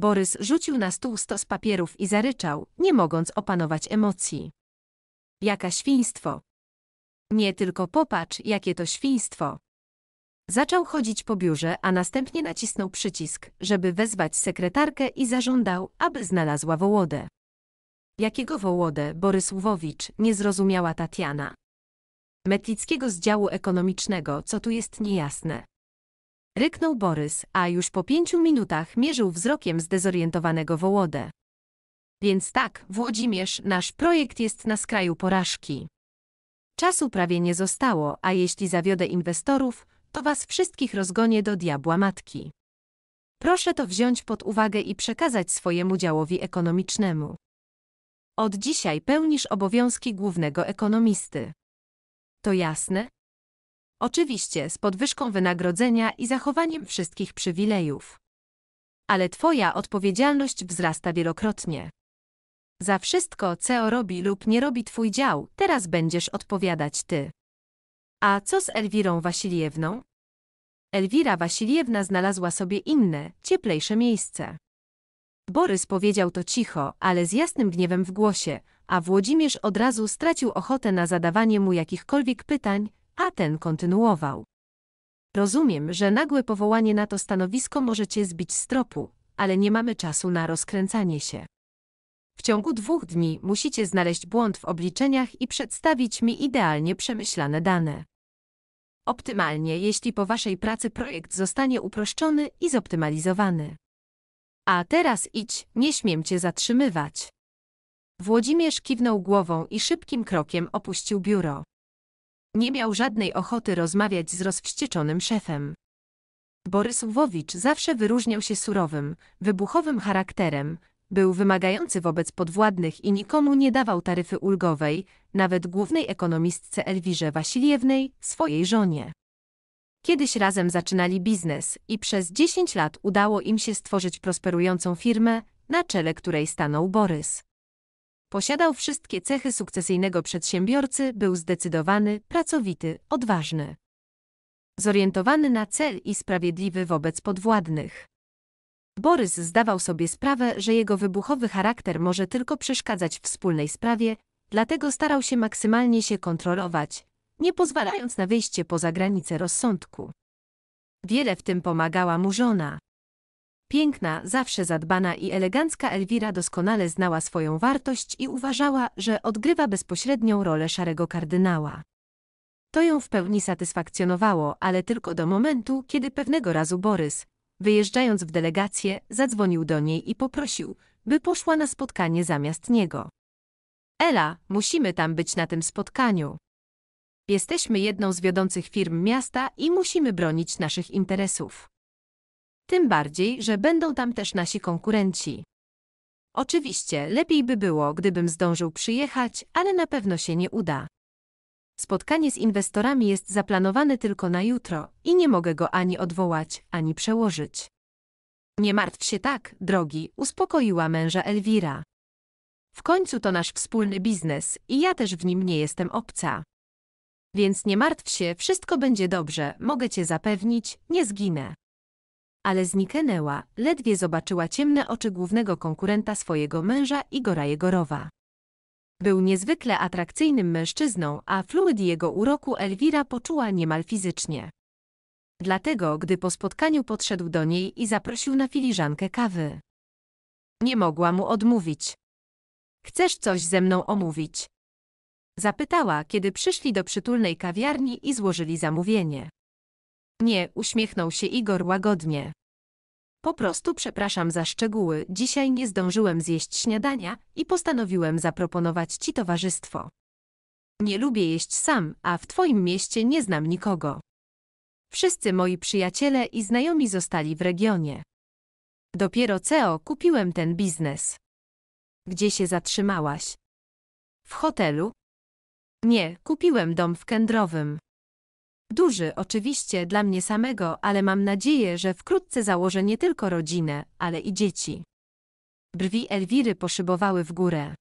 Borys rzucił na stół stos papierów i zaryczał, nie mogąc opanować emocji. Jaka świństwo! Nie tylko popatrz, jakie to świństwo! Zaczął chodzić po biurze, a następnie nacisnął przycisk, żeby wezwać sekretarkę i zażądał, aby znalazła Wołodę. Jakiego Wołodę, Borys Łwowicz, nie zrozumiała Tatiana. Metlickiego z działu ekonomicznego, co tu jest niejasne ryknął Borys, a już po pięciu minutach mierzył wzrokiem zdezorientowanego Wołodę. Więc tak, Włodzimierz, nasz projekt jest na skraju porażki. Czasu prawie nie zostało, a jeśli zawiodę inwestorów, to was wszystkich rozgonię do diabła matki. Proszę to wziąć pod uwagę i przekazać swojemu działowi ekonomicznemu. Od dzisiaj pełnisz obowiązki głównego ekonomisty. To jasne? Oczywiście z podwyżką wynagrodzenia i zachowaniem wszystkich przywilejów. Ale Twoja odpowiedzialność wzrasta wielokrotnie. Za wszystko, co robi lub nie robi Twój dział, teraz będziesz odpowiadać Ty. A co z Elwirą Wasiliewną? Elwira Wasiliewna znalazła sobie inne, cieplejsze miejsce. Borys powiedział to cicho, ale z jasnym gniewem w głosie, a Włodzimierz od razu stracił ochotę na zadawanie mu jakichkolwiek pytań, a ten kontynuował. Rozumiem, że nagłe powołanie na to stanowisko może cię zbić z tropu, ale nie mamy czasu na rozkręcanie się. W ciągu dwóch dni musicie znaleźć błąd w obliczeniach i przedstawić mi idealnie przemyślane dane. Optymalnie, jeśli po waszej pracy projekt zostanie uproszczony i zoptymalizowany. A teraz idź, nie śmiem cię zatrzymywać. Włodzimierz kiwnął głową i szybkim krokiem opuścił biuro. Nie miał żadnej ochoty rozmawiać z rozwścieczonym szefem. Borys Łwowicz zawsze wyróżniał się surowym, wybuchowym charakterem, był wymagający wobec podwładnych i nikomu nie dawał taryfy ulgowej, nawet głównej ekonomistce Elwirze Wasiliewnej, swojej żonie. Kiedyś razem zaczynali biznes i przez 10 lat udało im się stworzyć prosperującą firmę, na czele której stanął Borys. Posiadał wszystkie cechy sukcesyjnego przedsiębiorcy, był zdecydowany, pracowity, odważny. Zorientowany na cel i sprawiedliwy wobec podwładnych. Borys zdawał sobie sprawę, że jego wybuchowy charakter może tylko przeszkadzać wspólnej sprawie, dlatego starał się maksymalnie się kontrolować, nie pozwalając na wyjście poza granice rozsądku. Wiele w tym pomagała mu żona. Piękna, zawsze zadbana i elegancka Elwira doskonale znała swoją wartość i uważała, że odgrywa bezpośrednią rolę szarego kardynała. To ją w pełni satysfakcjonowało, ale tylko do momentu, kiedy pewnego razu Borys, wyjeżdżając w delegację, zadzwonił do niej i poprosił, by poszła na spotkanie zamiast niego. Ela, musimy tam być na tym spotkaniu. Jesteśmy jedną z wiodących firm miasta i musimy bronić naszych interesów. Tym bardziej, że będą tam też nasi konkurenci. Oczywiście, lepiej by było, gdybym zdążył przyjechać, ale na pewno się nie uda. Spotkanie z inwestorami jest zaplanowane tylko na jutro i nie mogę go ani odwołać, ani przełożyć. Nie martw się tak, drogi, uspokoiła męża Elwira. W końcu to nasz wspólny biznes i ja też w nim nie jestem obca. Więc nie martw się, wszystko będzie dobrze, mogę cię zapewnić, nie zginę ale zniknęła, ledwie zobaczyła ciemne oczy głównego konkurenta swojego męża Igora Jegorowa. Był niezwykle atrakcyjnym mężczyzną, a fluid jego uroku Elwira poczuła niemal fizycznie. Dlatego, gdy po spotkaniu podszedł do niej i zaprosił na filiżankę kawy. Nie mogła mu odmówić. Chcesz coś ze mną omówić? Zapytała, kiedy przyszli do przytulnej kawiarni i złożyli zamówienie. Nie, uśmiechnął się Igor łagodnie. Po prostu przepraszam za szczegóły, dzisiaj nie zdążyłem zjeść śniadania i postanowiłem zaproponować ci towarzystwo. Nie lubię jeść sam, a w twoim mieście nie znam nikogo. Wszyscy moi przyjaciele i znajomi zostali w regionie. Dopiero CEO kupiłem ten biznes. Gdzie się zatrzymałaś? W hotelu? Nie, kupiłem dom w Kędrowym. Duży oczywiście dla mnie samego, ale mam nadzieję, że wkrótce założę nie tylko rodzinę, ale i dzieci. Brwi Elwiry poszybowały w górę.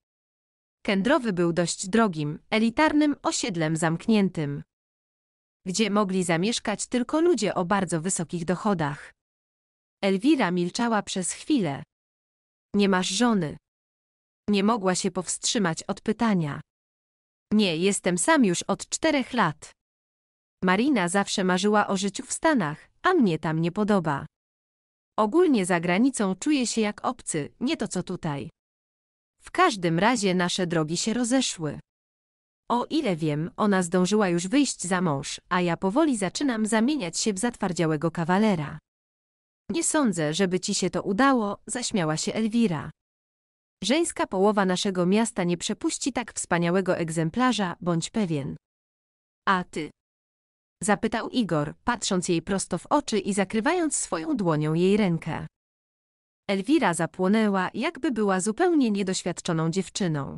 Kędrowy był dość drogim, elitarnym osiedlem zamkniętym, gdzie mogli zamieszkać tylko ludzie o bardzo wysokich dochodach. Elwira milczała przez chwilę. Nie masz żony. Nie mogła się powstrzymać od pytania. Nie, jestem sam już od czterech lat. Marina zawsze marzyła o życiu w Stanach, a mnie tam nie podoba. Ogólnie za granicą czuję się jak obcy, nie to co tutaj. W każdym razie nasze drogi się rozeszły. O ile wiem, ona zdążyła już wyjść za mąż, a ja powoli zaczynam zamieniać się w zatwardziałego kawalera. Nie sądzę, żeby ci się to udało, zaśmiała się Elwira. Żeńska połowa naszego miasta nie przepuści tak wspaniałego egzemplarza, bądź pewien. A ty, Zapytał Igor, patrząc jej prosto w oczy i zakrywając swoją dłonią jej rękę. Elwira zapłonęła, jakby była zupełnie niedoświadczoną dziewczyną.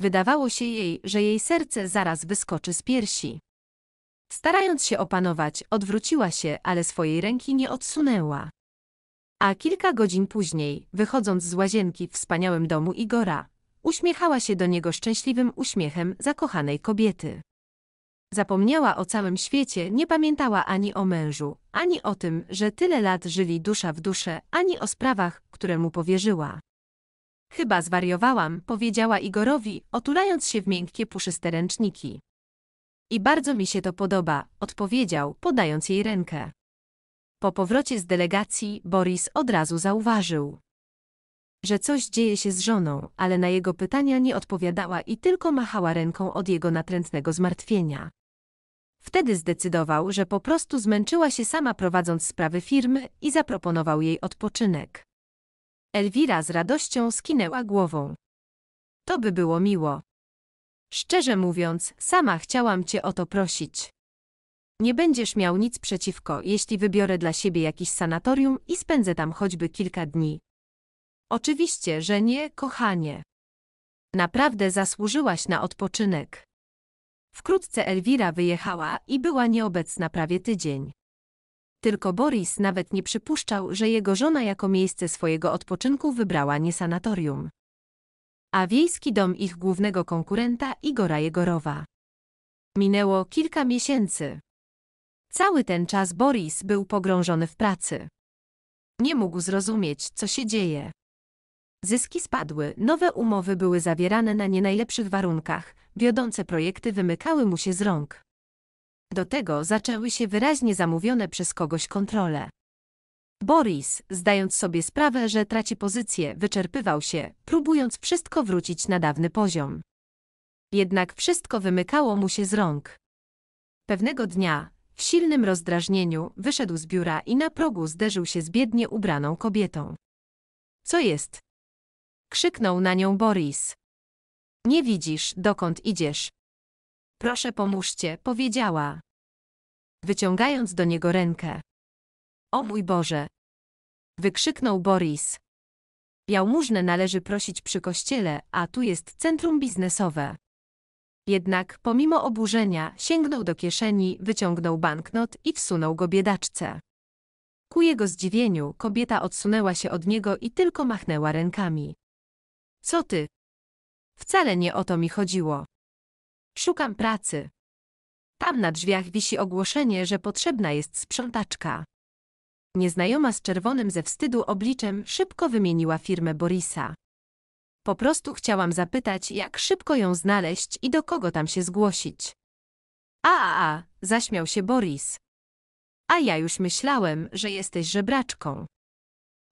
Wydawało się jej, że jej serce zaraz wyskoczy z piersi. Starając się opanować, odwróciła się, ale swojej ręki nie odsunęła. A kilka godzin później, wychodząc z łazienki w wspaniałym domu Igora, uśmiechała się do niego szczęśliwym uśmiechem zakochanej kobiety. Zapomniała o całym świecie, nie pamiętała ani o mężu, ani o tym, że tyle lat żyli dusza w duszę, ani o sprawach, które mu powierzyła. Chyba zwariowałam, powiedziała Igorowi, otulając się w miękkie puszyste ręczniki. I bardzo mi się to podoba, odpowiedział, podając jej rękę. Po powrocie z delegacji Boris od razu zauważył, że coś dzieje się z żoną, ale na jego pytania nie odpowiadała i tylko machała ręką od jego natrętnego zmartwienia. Wtedy zdecydował, że po prostu zmęczyła się sama prowadząc sprawy firmy i zaproponował jej odpoczynek. Elwira z radością skinęła głową. To by było miło. Szczerze mówiąc, sama chciałam cię o to prosić. Nie będziesz miał nic przeciwko, jeśli wybiorę dla siebie jakiś sanatorium i spędzę tam choćby kilka dni. Oczywiście, że nie, kochanie. Naprawdę zasłużyłaś na odpoczynek. Wkrótce Elwira wyjechała i była nieobecna prawie tydzień. Tylko Boris nawet nie przypuszczał, że jego żona jako miejsce swojego odpoczynku wybrała nie sanatorium, a wiejski dom ich głównego konkurenta Igora Jegorowa. Minęło kilka miesięcy. Cały ten czas Boris był pogrążony w pracy. Nie mógł zrozumieć, co się dzieje. Zyski spadły, nowe umowy były zawierane na nie najlepszych warunkach, wiodące projekty wymykały mu się z rąk. Do tego zaczęły się wyraźnie zamówione przez kogoś kontrole. Boris, zdając sobie sprawę, że traci pozycję, wyczerpywał się, próbując wszystko wrócić na dawny poziom. Jednak wszystko wymykało mu się z rąk. Pewnego dnia, w silnym rozdrażnieniu, wyszedł z biura i na progu zderzył się z biednie ubraną kobietą. Co jest? Krzyknął na nią Boris. Nie widzisz, dokąd idziesz. Proszę pomóżcie, powiedziała. Wyciągając do niego rękę. O mój Boże! Wykrzyknął Boris. Jałmużnę należy prosić przy kościele, a tu jest centrum biznesowe. Jednak, pomimo oburzenia, sięgnął do kieszeni, wyciągnął banknot i wsunął go biedaczce. Ku jego zdziwieniu, kobieta odsunęła się od niego i tylko machnęła rękami. Co ty? Wcale nie o to mi chodziło. Szukam pracy. Tam na drzwiach wisi ogłoszenie, że potrzebna jest sprzątaczka. Nieznajoma z czerwonym ze wstydu obliczem szybko wymieniła firmę Borisa. Po prostu chciałam zapytać, jak szybko ją znaleźć i do kogo tam się zgłosić. A, a, a, zaśmiał się Boris. A ja już myślałem, że jesteś żebraczką.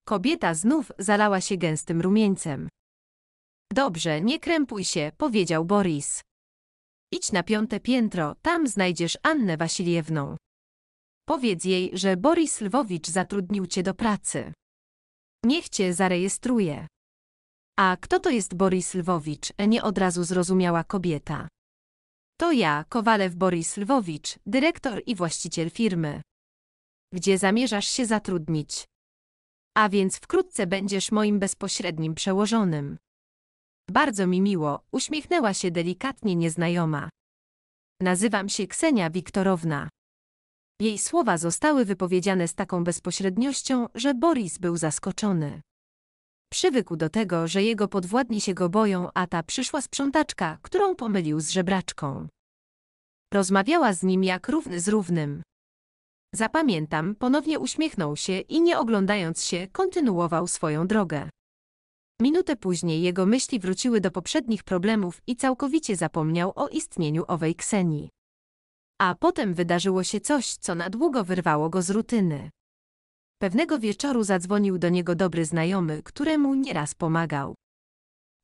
Kobieta znów zalała się gęstym rumieńcem. Dobrze, nie krępuj się, powiedział Boris. Idź na piąte piętro, tam znajdziesz Annę Wasiliewną. Powiedz jej, że Boris Lwowicz zatrudnił cię do pracy. Niech cię zarejestruje. A kto to jest Boris Lwowicz? Nie od razu zrozumiała kobieta. To ja, Kowalew Boris Lwowicz, dyrektor i właściciel firmy. Gdzie zamierzasz się zatrudnić? A więc wkrótce będziesz moim bezpośrednim przełożonym. Bardzo mi miło, uśmiechnęła się delikatnie nieznajoma. Nazywam się Ksenia Wiktorowna. Jej słowa zostały wypowiedziane z taką bezpośredniością, że Boris był zaskoczony. Przywykł do tego, że jego podwładni się go boją, a ta przyszła sprzątaczka, którą pomylił z żebraczką. Rozmawiała z nim jak równy z równym. Zapamiętam, ponownie uśmiechnął się i nie oglądając się, kontynuował swoją drogę. Minutę później jego myśli wróciły do poprzednich problemów i całkowicie zapomniał o istnieniu owej Ksenii. A potem wydarzyło się coś, co na długo wyrwało go z rutyny. Pewnego wieczoru zadzwonił do niego dobry znajomy, któremu nieraz pomagał.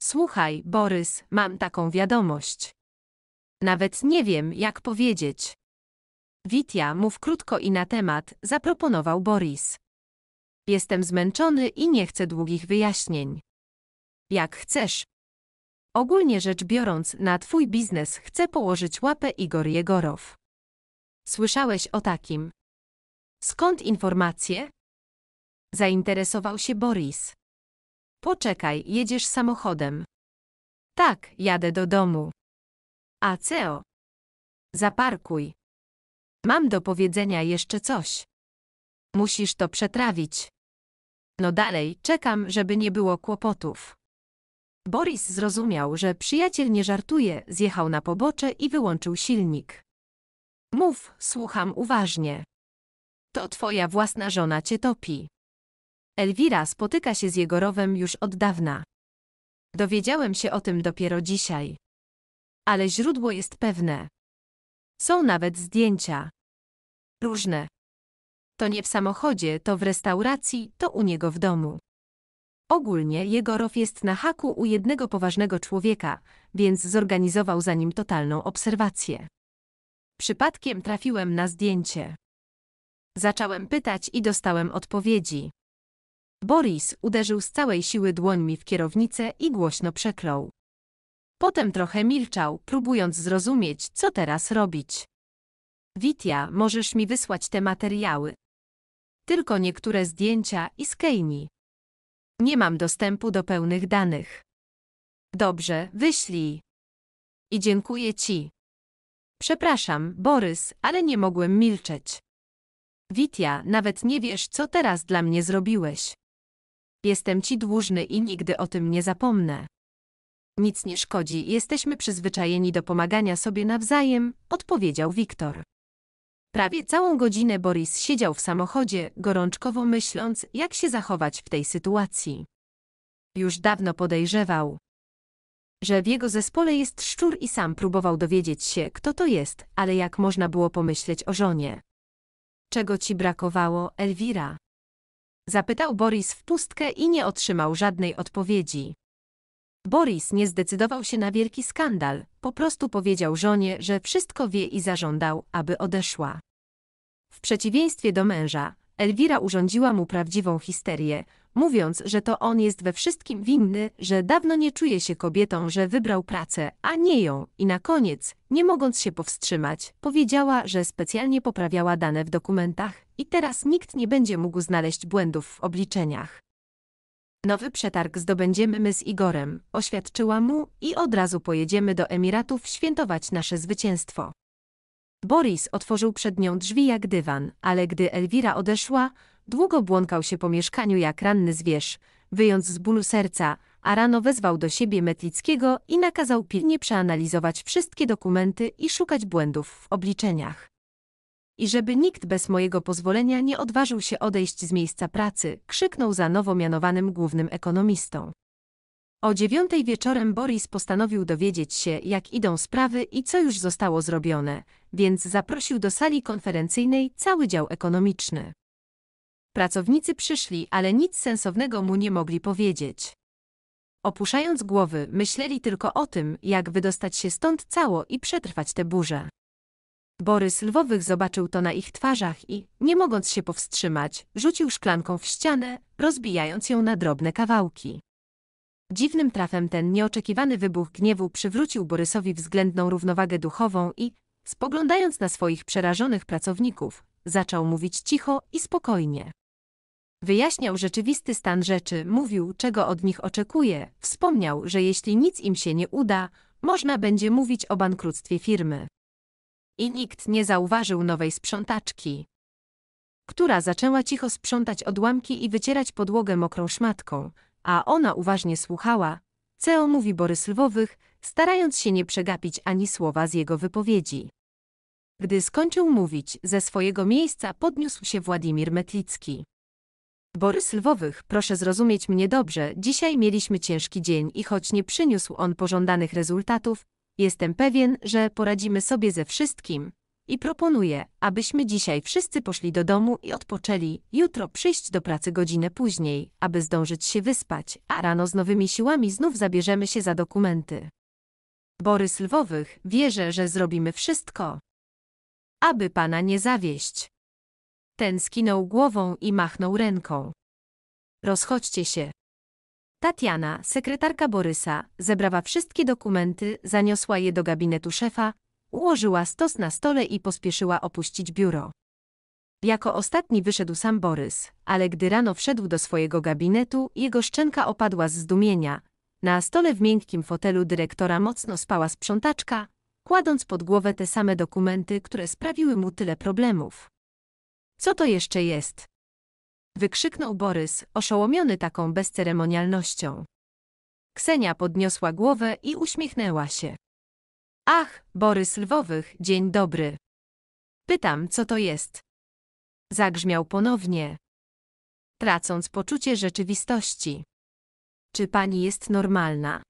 Słuchaj, Borys, mam taką wiadomość. Nawet nie wiem, jak powiedzieć. Witja, mów krótko i na temat, zaproponował Boris. Jestem zmęczony i nie chcę długich wyjaśnień jak chcesz. Ogólnie rzecz biorąc, na twój biznes chcę położyć łapę Igor Jegorow. Słyszałeś o takim? Skąd informacje? Zainteresował się Boris. Poczekaj, jedziesz samochodem. Tak, jadę do domu. A co? Zaparkuj. Mam do powiedzenia jeszcze coś. Musisz to przetrawić. No dalej, czekam, żeby nie było kłopotów. Boris zrozumiał, że przyjaciel nie żartuje, zjechał na pobocze i wyłączył silnik. Mów, słucham uważnie. To twoja własna żona cię topi. Elwira spotyka się z jego rowem już od dawna. Dowiedziałem się o tym dopiero dzisiaj. Ale źródło jest pewne. Są nawet zdjęcia. Różne. To nie w samochodzie, to w restauracji, to u niego w domu. Ogólnie Jegorow jest na haku u jednego poważnego człowieka, więc zorganizował za nim totalną obserwację. Przypadkiem trafiłem na zdjęcie. Zacząłem pytać i dostałem odpowiedzi. Boris uderzył z całej siły dłońmi w kierownicę i głośno przeklął. Potem trochę milczał, próbując zrozumieć, co teraz robić. Witia, możesz mi wysłać te materiały. Tylko niektóre zdjęcia i skejni. Nie mam dostępu do pełnych danych. Dobrze, wyślij. I dziękuję ci. Przepraszam, Borys, ale nie mogłem milczeć. Witia, nawet nie wiesz, co teraz dla mnie zrobiłeś. Jestem ci dłużny i nigdy o tym nie zapomnę. Nic nie szkodzi, jesteśmy przyzwyczajeni do pomagania sobie nawzajem, odpowiedział Wiktor. Prawie całą godzinę Boris siedział w samochodzie, gorączkowo myśląc, jak się zachować w tej sytuacji. Już dawno podejrzewał, że w jego zespole jest szczur i sam próbował dowiedzieć się, kto to jest, ale jak można było pomyśleć o żonie. Czego ci brakowało, Elwira? Zapytał Boris w pustkę i nie otrzymał żadnej odpowiedzi. Boris nie zdecydował się na wielki skandal, po prostu powiedział żonie, że wszystko wie i zażądał, aby odeszła. W przeciwieństwie do męża, Elwira urządziła mu prawdziwą histerię, mówiąc, że to on jest we wszystkim winny, że dawno nie czuje się kobietą, że wybrał pracę, a nie ją i na koniec, nie mogąc się powstrzymać, powiedziała, że specjalnie poprawiała dane w dokumentach i teraz nikt nie będzie mógł znaleźć błędów w obliczeniach. Nowy przetarg zdobędziemy my z Igorem, oświadczyła mu i od razu pojedziemy do Emiratów świętować nasze zwycięstwo. Boris otworzył przed nią drzwi jak dywan, ale gdy Elwira odeszła, długo błąkał się po mieszkaniu jak ranny zwierz, wyjąc z bólu serca, a rano wezwał do siebie Metlickiego i nakazał pilnie przeanalizować wszystkie dokumenty i szukać błędów w obliczeniach i żeby nikt bez mojego pozwolenia nie odważył się odejść z miejsca pracy, krzyknął za nowo mianowanym głównym ekonomistą. O dziewiątej wieczorem Boris postanowił dowiedzieć się, jak idą sprawy i co już zostało zrobione, więc zaprosił do sali konferencyjnej cały dział ekonomiczny. Pracownicy przyszli, ale nic sensownego mu nie mogli powiedzieć. Opuszczając głowy, myśleli tylko o tym, jak wydostać się stąd cało i przetrwać tę burzę. Borys Lwowych zobaczył to na ich twarzach i, nie mogąc się powstrzymać, rzucił szklanką w ścianę, rozbijając ją na drobne kawałki. Dziwnym trafem ten nieoczekiwany wybuch gniewu przywrócił Borysowi względną równowagę duchową i, spoglądając na swoich przerażonych pracowników, zaczął mówić cicho i spokojnie. Wyjaśniał rzeczywisty stan rzeczy, mówił, czego od nich oczekuje, wspomniał, że jeśli nic im się nie uda, można będzie mówić o bankructwie firmy i nikt nie zauważył nowej sprzątaczki, która zaczęła cicho sprzątać odłamki i wycierać podłogę mokrą szmatką, a ona uważnie słuchała, co mówi Borys Lwowych, starając się nie przegapić ani słowa z jego wypowiedzi. Gdy skończył mówić, ze swojego miejsca podniósł się Władimir Metlicki. Borys Lwowych, proszę zrozumieć mnie dobrze, dzisiaj mieliśmy ciężki dzień i choć nie przyniósł on pożądanych rezultatów, Jestem pewien, że poradzimy sobie ze wszystkim. I proponuję, abyśmy dzisiaj wszyscy poszli do domu i odpoczęli, jutro przyjść do pracy godzinę później, aby zdążyć się wyspać, a rano z nowymi siłami znów zabierzemy się za dokumenty. Borys Lwowych, wierzę, że zrobimy wszystko. Aby pana nie zawieść. Ten skinął głową i machnął ręką. Rozchodźcie się. Tatiana, sekretarka Borysa, zebrała wszystkie dokumenty, zaniosła je do gabinetu szefa, ułożyła stos na stole i pospieszyła opuścić biuro. Jako ostatni wyszedł sam Borys, ale gdy rano wszedł do swojego gabinetu, jego szczęka opadła z zdumienia. Na stole w miękkim fotelu dyrektora mocno spała sprzątaczka, kładąc pod głowę te same dokumenty, które sprawiły mu tyle problemów. Co to jeszcze jest? wykrzyknął Borys, oszołomiony taką bezceremonialnością. Ksenia podniosła głowę i uśmiechnęła się. Ach, Borys Lwowych, dzień dobry. Pytam, co to jest? Zagrzmiał ponownie, tracąc poczucie rzeczywistości. Czy pani jest normalna?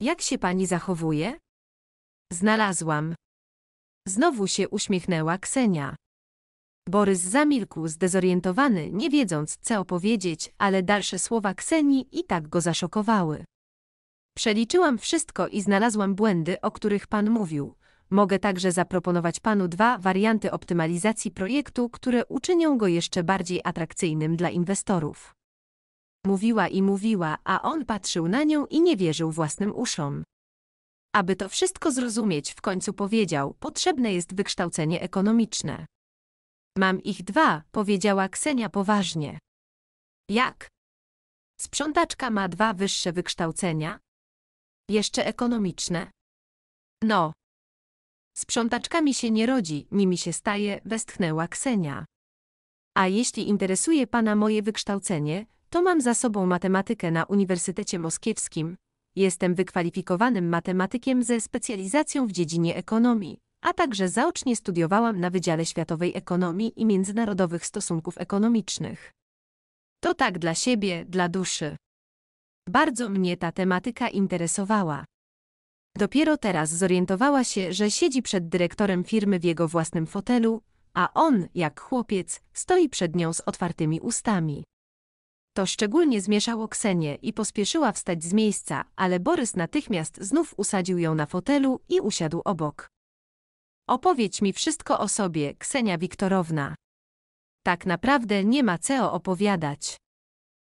Jak się pani zachowuje? Znalazłam. Znowu się uśmiechnęła Ksenia. Borys zamilkł zdezorientowany, nie wiedząc co opowiedzieć, ale dalsze słowa Ksenii i tak go zaszokowały. Przeliczyłam wszystko i znalazłam błędy, o których pan mówił. Mogę także zaproponować panu dwa warianty optymalizacji projektu, które uczynią go jeszcze bardziej atrakcyjnym dla inwestorów. Mówiła i mówiła, a on patrzył na nią i nie wierzył własnym uszom. Aby to wszystko zrozumieć, w końcu powiedział: Potrzebne jest wykształcenie ekonomiczne. Mam ich dwa, powiedziała Ksenia poważnie. Jak? Sprzątaczka ma dwa wyższe wykształcenia? Jeszcze ekonomiczne? No. Sprzątaczkami się nie rodzi, nimi się staje, westchnęła Ksenia. A jeśli interesuje pana moje wykształcenie, to mam za sobą matematykę na Uniwersytecie Moskiewskim. Jestem wykwalifikowanym matematykiem ze specjalizacją w dziedzinie ekonomii a także zaocznie studiowałam na Wydziale Światowej Ekonomii i Międzynarodowych Stosunków Ekonomicznych. To tak dla siebie, dla duszy. Bardzo mnie ta tematyka interesowała. Dopiero teraz zorientowała się, że siedzi przed dyrektorem firmy w jego własnym fotelu, a on, jak chłopiec, stoi przed nią z otwartymi ustami. To szczególnie zmieszało Ksenię i pospieszyła wstać z miejsca, ale Borys natychmiast znów usadził ją na fotelu i usiadł obok. Opowiedz mi wszystko o sobie, Ksenia Wiktorowna. Tak naprawdę nie ma co opowiadać.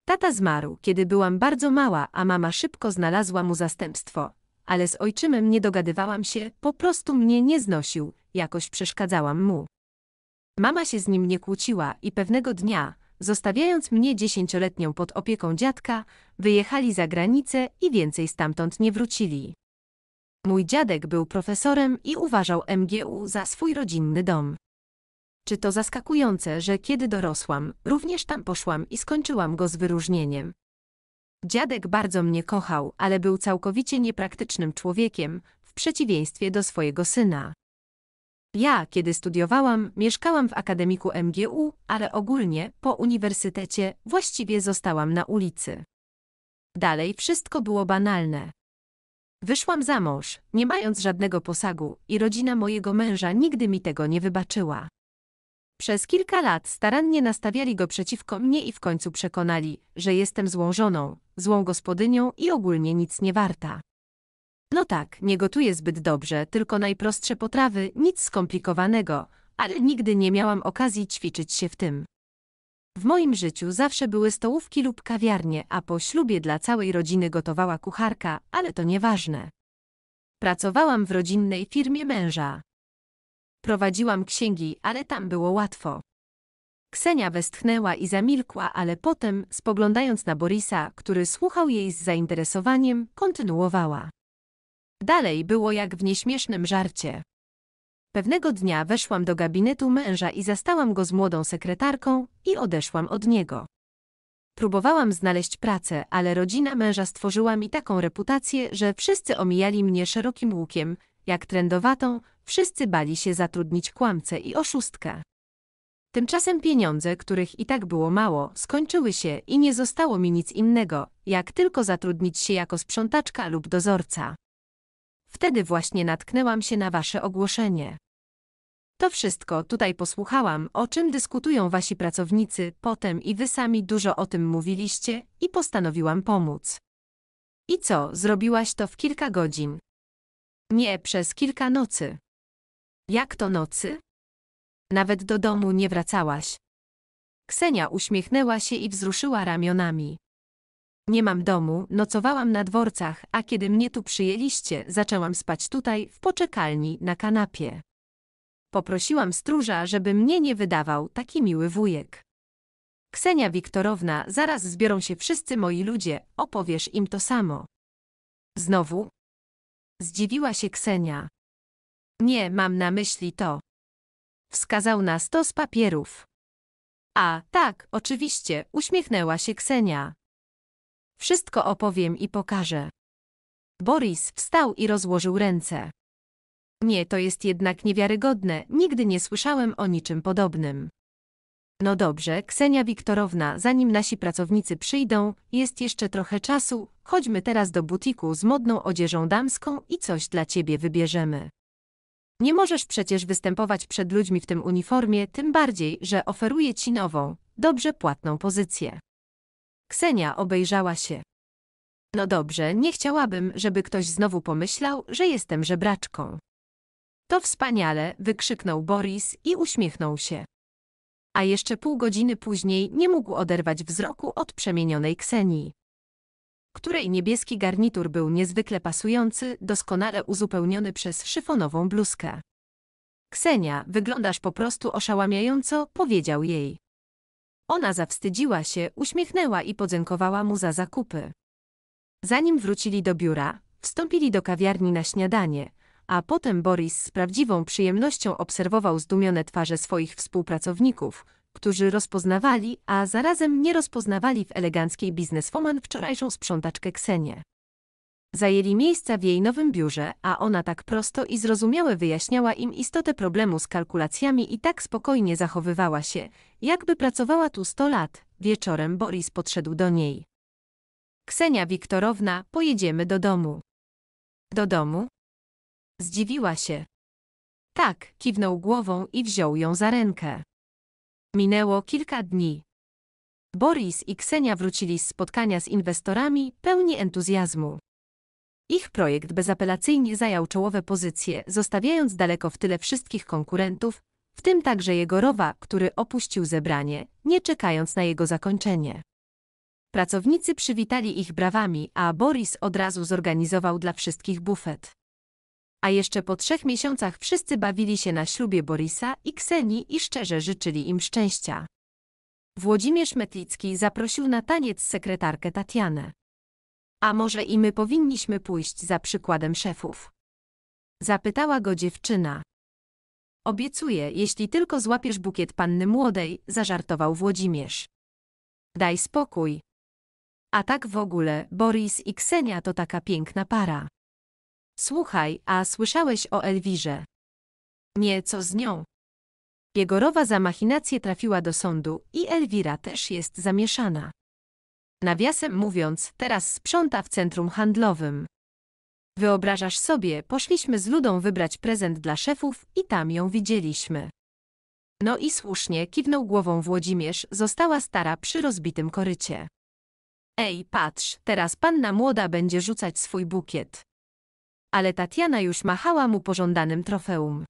Tata zmarł, kiedy byłam bardzo mała, a mama szybko znalazła mu zastępstwo. Ale z ojczymem nie dogadywałam się, po prostu mnie nie znosił, jakoś przeszkadzałam mu. Mama się z nim nie kłóciła i pewnego dnia, zostawiając mnie dziesięcioletnią pod opieką dziadka, wyjechali za granicę i więcej stamtąd nie wrócili. Mój dziadek był profesorem i uważał MGU za swój rodzinny dom. Czy to zaskakujące, że kiedy dorosłam, również tam poszłam i skończyłam go z wyróżnieniem? Dziadek bardzo mnie kochał, ale był całkowicie niepraktycznym człowiekiem, w przeciwieństwie do swojego syna. Ja, kiedy studiowałam, mieszkałam w akademiku MGU, ale ogólnie, po uniwersytecie, właściwie zostałam na ulicy. Dalej wszystko było banalne. Wyszłam za mąż, nie mając żadnego posagu, i rodzina mojego męża nigdy mi tego nie wybaczyła. Przez kilka lat starannie nastawiali go przeciwko mnie i w końcu przekonali, że jestem złą żoną, złą gospodynią i ogólnie nic nie warta. No tak, nie gotuję zbyt dobrze, tylko najprostsze potrawy, nic skomplikowanego, ale nigdy nie miałam okazji ćwiczyć się w tym. W moim życiu zawsze były stołówki lub kawiarnie, a po ślubie dla całej rodziny gotowała kucharka, ale to nieważne. Pracowałam w rodzinnej firmie męża. Prowadziłam księgi, ale tam było łatwo. Ksenia westchnęła i zamilkła, ale potem, spoglądając na Borisa, który słuchał jej z zainteresowaniem, kontynuowała. Dalej było jak w nieśmiesznym żarcie. Pewnego dnia weszłam do gabinetu męża i zastałam go z młodą sekretarką i odeszłam od niego. Próbowałam znaleźć pracę, ale rodzina męża stworzyła mi taką reputację, że wszyscy omijali mnie szerokim łukiem, jak trendowatą, wszyscy bali się zatrudnić kłamcę i oszustkę. Tymczasem pieniądze, których i tak było mało, skończyły się i nie zostało mi nic innego, jak tylko zatrudnić się jako sprzątaczka lub dozorca. Wtedy właśnie natknęłam się na wasze ogłoszenie. To wszystko tutaj posłuchałam, o czym dyskutują wasi pracownicy, potem i wy sami dużo o tym mówiliście i postanowiłam pomóc. I co, zrobiłaś to w kilka godzin? Nie, przez kilka nocy. Jak to nocy? Nawet do domu nie wracałaś. Ksenia uśmiechnęła się i wzruszyła ramionami. Nie mam domu, nocowałam na dworcach, a kiedy mnie tu przyjęliście, zaczęłam spać tutaj, w poczekalni, na kanapie. Poprosiłam stróża, żeby mnie nie wydawał, taki miły wujek. Ksenia Wiktorowna, zaraz zbiorą się wszyscy moi ludzie, opowiesz im to samo. Znowu? Zdziwiła się Ksenia. Nie, mam na myśli to. Wskazał na stos papierów. A, tak, oczywiście, uśmiechnęła się Ksenia. Wszystko opowiem i pokażę. Boris wstał i rozłożył ręce. Nie, to jest jednak niewiarygodne, nigdy nie słyszałem o niczym podobnym. No dobrze, Ksenia Wiktorowna, zanim nasi pracownicy przyjdą, jest jeszcze trochę czasu, chodźmy teraz do butiku z modną odzieżą damską i coś dla ciebie wybierzemy. Nie możesz przecież występować przed ludźmi w tym uniformie, tym bardziej, że oferuję ci nową, dobrze płatną pozycję. Ksenia obejrzała się. No dobrze, nie chciałabym, żeby ktoś znowu pomyślał, że jestem żebraczką. To wspaniale, wykrzyknął Boris i uśmiechnął się. A jeszcze pół godziny później nie mógł oderwać wzroku od przemienionej Ksenii, której niebieski garnitur był niezwykle pasujący, doskonale uzupełniony przez szyfonową bluzkę. Ksenia, wyglądasz po prostu oszałamiająco, powiedział jej. Ona zawstydziła się, uśmiechnęła i podziękowała mu za zakupy. Zanim wrócili do biura, wstąpili do kawiarni na śniadanie, a potem Boris z prawdziwą przyjemnością obserwował zdumione twarze swoich współpracowników, którzy rozpoznawali, a zarazem nie rozpoznawali w eleganckiej bizneswoman wczorajszą sprzątaczkę Ksenię. Zajęli miejsca w jej nowym biurze, a ona tak prosto i zrozumiałe wyjaśniała im istotę problemu z kalkulacjami i tak spokojnie zachowywała się, jakby pracowała tu 100 lat. Wieczorem Boris podszedł do niej. Ksenia Wiktorowna, pojedziemy do domu. Do domu? Zdziwiła się. Tak, kiwnął głową i wziął ją za rękę. Minęło kilka dni. Boris i Ksenia wrócili z spotkania z inwestorami pełni entuzjazmu. Ich projekt bezapelacyjnie zajął czołowe pozycje, zostawiając daleko w tyle wszystkich konkurentów, w tym także jego rowa, który opuścił zebranie, nie czekając na jego zakończenie. Pracownicy przywitali ich brawami, a Boris od razu zorganizował dla wszystkich bufet. A jeszcze po trzech miesiącach wszyscy bawili się na ślubie Borisa i Kseni i szczerze życzyli im szczęścia. Włodzimierz Metlicki zaprosił na taniec sekretarkę Tatianę. A może i my powinniśmy pójść za przykładem szefów? Zapytała go dziewczyna. Obiecuję, jeśli tylko złapiesz bukiet panny młodej, zażartował Włodzimierz. Daj spokój. A tak w ogóle, Boris i Ksenia to taka piękna para. Słuchaj, a słyszałeś o Elwirze? Nie, co z nią? Biegorowa za machinację trafiła do sądu i Elwira też jest zamieszana. Nawiasem mówiąc, teraz sprząta w centrum handlowym. Wyobrażasz sobie, poszliśmy z Ludą wybrać prezent dla szefów i tam ją widzieliśmy. No i słusznie kiwnął głową Włodzimierz, została stara przy rozbitym korycie. Ej, patrz, teraz panna młoda będzie rzucać swój bukiet. Ale Tatiana już machała mu pożądanym trofeum.